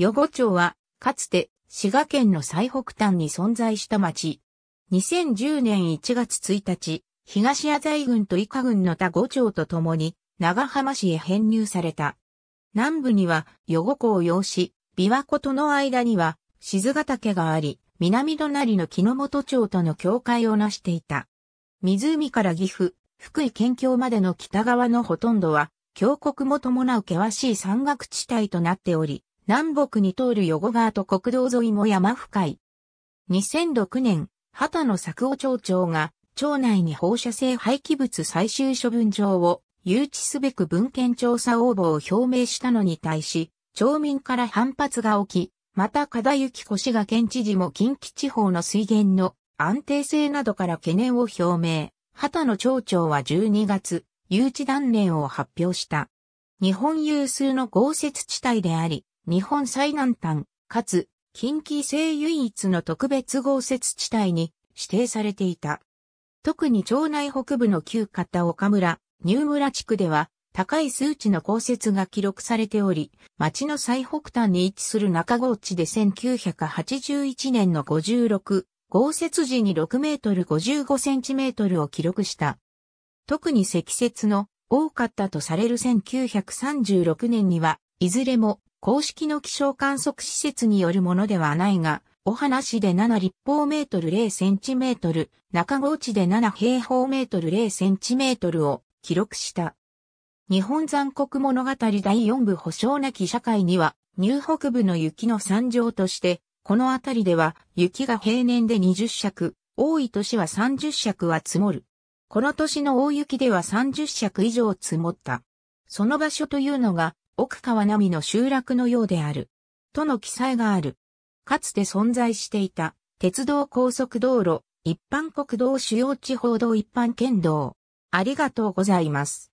余呉町は、かつて滋賀県の最北端に存在した町。2010年1月1日、東野在軍と伊賀郡の他五町と共に、長浜市へ編入された。南部には余呉湖を擁し、琵琶湖との間には静ヶ岳があり、南隣の木之本町との境界を成していた。湖から岐阜、福井県境までの北側のほとんどは、峡谷も伴う険しい山岳地帯となっており、南北に通る横川と国道沿いも山深い。2006年、畑野作夫町長が、町内に放射性廃棄物最終処分場を誘致すべく文献調査応募を表明したのに対し、町民から反発が起き、また加田幸越氏が県知事も近畿地方の水源の安定性などから懸念を表明。畑野町長は12月、誘致断念を発表した。日本有数の豪雪地帯であり、日本最南端、かつ、近畿西唯一の特別豪雪地帯に指定されていた。特に町内北部の旧片岡村、ニュー村地区では高い数値の降雪が記録されており、町の最北端に位置する中郷地で1981年の56、豪雪時に6メートル55センチメートルを記録した。特に積雪の多かったとされる1936年には、いずれも公式の気象観測施設によるものではないが、お話で7立方メートル0センチメートル、中郷地で7平方メートル0センチメートルを記録した。日本残酷物語第4部保証なき社会には、入北部の雪の山上として、この辺りでは雪が平年で20尺、多い年は30尺は積もる。この年の大雪では30尺以上積もった。その場所というのが奥川並みの集落のようである。との記載がある。かつて存在していた、鉄道高速道路、一般国道主要地方道一般県道。ありがとうございます。